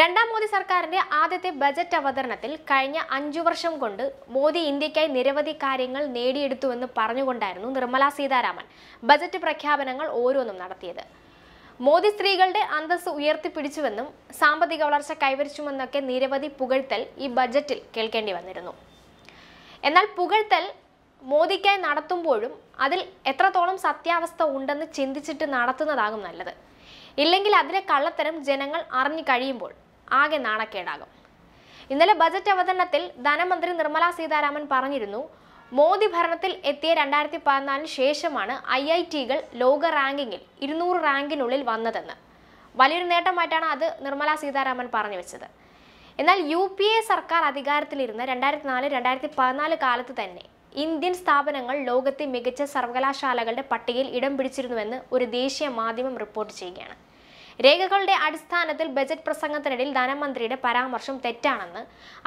രണ്ടാം മോദി സർക്കാരിന്റെ ആദ്യത്തെ ബജറ്റ് അവതരണത്തിൽ കഴിഞ്ഞ അഞ്ചു വർഷം കൊണ്ട് മോദി ഇന്ത്യക്കായി നിരവധി കാര്യങ്ങൾ നേടിയെടുത്തുവെന്ന് പറഞ്ഞുകൊണ്ടായിരുന്നു നിർമ്മലാ സീതാരാമൻ ബജറ്റ് പ്രഖ്യാപനങ്ങൾ ഓരോന്നും നടത്തിയത് മോദി സ്ത്രീകളുടെ അന്തസ് ഉയർത്തിപ്പിടിച്ചുവെന്നും സാമ്പത്തിക വളർച്ച കൈവരിച്ചുവെന്നൊക്കെ നിരവധി പുകഴ്ത്തൽ ഈ ബജറ്റിൽ കേൾക്കേണ്ടി വന്നിരുന്നു എന്നാൽ പുകഴ്ത്തൽ മോദിക്കായി നടത്തുമ്പോഴും അതിൽ എത്രത്തോളം സത്യാവസ്ഥ ഉണ്ടെന്ന് ചിന്തിച്ചിട്ട് നടത്തുന്നതാകും നല്ലത് ഇല്ലെങ്കിൽ അതിലെ കള്ളത്തരം ജനങ്ങൾ അറിഞ്ഞു കഴിയുമ്പോൾ ആകെ നാണക്കേടാകും ഇന്നലെ ബജറ്റ് അവതരണത്തിൽ ധനമന്ത്രി നിർമ്മല സീതാരാമൻ പറഞ്ഞിരുന്നു മോദി ഭരണത്തിൽ എത്തിയ രണ്ടായിരത്തി പതിനാലിന് ശേഷമാണ് ഐ ഐ ടികൾ ലോക റാങ്കിങ്ങിൽ ഇരുന്നൂറ് റാങ്കിനുള്ളിൽ വന്നതെന്ന് വലിയൊരു നേട്ടമായിട്ടാണ് അത് നിർമ്മല സീതാരാമൻ പറഞ്ഞു വെച്ചത് എന്നാൽ യു പി എ സർക്കാർ അധികാരത്തിലിരുന്ന രണ്ടായിരത്തി നാല് രണ്ടായിരത്തി പതിനാല് കാലത്ത് തന്നെ ഇന്ത്യൻ സ്ഥാപനങ്ങൾ ലോകത്തെ മികച്ച സർവകലാശാലകളുടെ പട്ടികയിൽ ഇടം പിടിച്ചിരുന്നുവെന്ന് ഒരു ദേശീയ മാധ്യമം റിപ്പോർട്ട് ചെയ്യുകയാണ് രേഖകളുടെ അടിസ്ഥാനത്തിൽ ബജറ്റ് പ്രസംഗത്തിനിടയിൽ ധനമന്ത്രിയുടെ പരാമർശം തെറ്റാണെന്ന്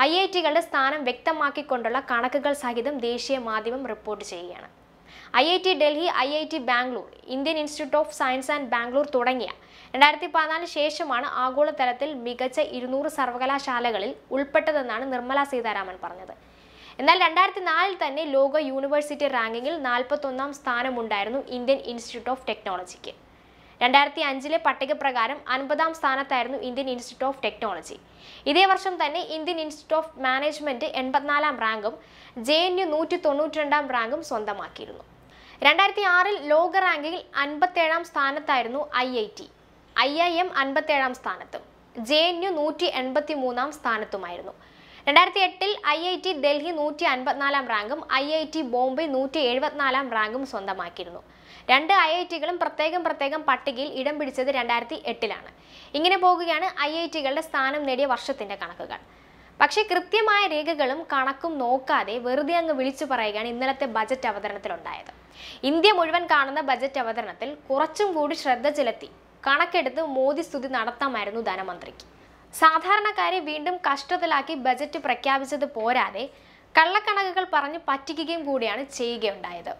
ഐ ഐ ടികളുടെ സ്ഥാനം വ്യക്തമാക്കിക്കൊണ്ടുള്ള കണക്കുകൾ സഹിതം ദേശീയ മാധ്യമം റിപ്പോർട്ട് ചെയ്യുകയാണ് I I T Delhi I I T Bangalore Indian Institute of Science and Bangalore തുടങ്ങിയ രണ്ടായിരത്തി പതിനാലിന് ശേഷമാണ് ആഗോളതലത്തിൽ മികച്ച ഇരുന്നൂറ് സർവകലാശാലകളിൽ ഉൾപ്പെട്ടതെന്നാണ് നിർമ്മല സീതാരാമൻ പറഞ്ഞത് എന്നാൽ രണ്ടായിരത്തി നാലിൽ തന്നെ ലോക യൂണിവേഴ്സിറ്റി റാങ്കിങ്ങിൽ നാൽപ്പത്തൊന്നാം സ്ഥാനമുണ്ടായിരുന്നു ഇന്ത്യൻ ഇൻസ്റ്റിറ്റ്യൂട്ട് ഓഫ് ടെക്നോളജിക്ക് രണ്ടായിരത്തി അഞ്ചിലെ പട്ടിക പ്രകാരം അൻപതാം സ്ഥാനത്തായിരുന്നു ഇന്ത്യൻ ഇൻസ്റ്റിറ്റ്യൂട്ട് ഓഫ് ടെക്നോളജി ഇതേ വർഷം തന്നെ ഇന്ത്യൻ ഇൻസ്റ്റിറ്റ്യൂട്ട് ഓഫ് മാനേജ്മെന്റ് എൺപത്തിനാലാം റാങ്കും ജെ എൻ യു നൂറ്റി രണ്ടാം റാങ്കും സ്വന്തമാക്കിയിരുന്നു രണ്ടായിരത്തി ആറിൽ ലോക റാങ്കിങ്ങിൽ അൻപത്തേഴാം സ്ഥാനത്തായിരുന്നു I I T I I M അൻപത്തേഴാം സ്ഥാനത്തും ജെ എൻ യു നൂറ്റി എൺപത്തി മൂന്നാം സ്ഥാനത്തുമായിരുന്നു രണ്ടായിരത്തി എട്ടിൽ ഐ ഐ ടി ഡൽഹി നൂറ്റി അൻപത്തിനാലാം റാങ്കും ഐ ഐ ടി ബോംബെ നൂറ്റി എഴുപത്തിനാലാം റാങ്കും സ്വന്തമാക്കിയിരുന്നു രണ്ട് ഐ ഐ ടികളും പ്രത്യേകം പ്രത്യേകം പട്ടികയിൽ ഇടം പിടിച്ചത് രണ്ടായിരത്തി എട്ടിലാണ് ഇങ്ങനെ പോകുകയാണ് ഐ ഐ ടികളുടെ സ്ഥാനം നേടിയ വർഷത്തിൻ്റെ കണക്കുകൾ പക്ഷേ കൃത്യമായ രേഖകളും കണക്കും നോക്കാതെ വെറുതെ അങ്ങ് വിളിച്ചു പറയുകയാണ് ഇന്നലത്തെ ബജറ്റ് അവതരണത്തിലുണ്ടായത് ഇന്ത്യ മുഴുവൻ കാണുന്ന ബജറ്റ് അവതരണത്തിൽ കുറച്ചും കൂടി ശ്രദ്ധ ചെലുത്തി കണക്കെടുത്ത് മോദി സ്തുതി നടത്താമായിരുന്നു ധനമന്ത്രിക്ക് സാധാരണക്കാരെ വീണ്ടും കഷ്ടത്തിലാക്കി ബജറ്റ് പ്രഖ്യാപിച്ചത് പോരാതെ കള്ളക്കണക്കുകൾ പറഞ്ഞ് പറ്റിക്കുകയും കൂടിയാണ് ചെയ്യുകയുണ്ടായത്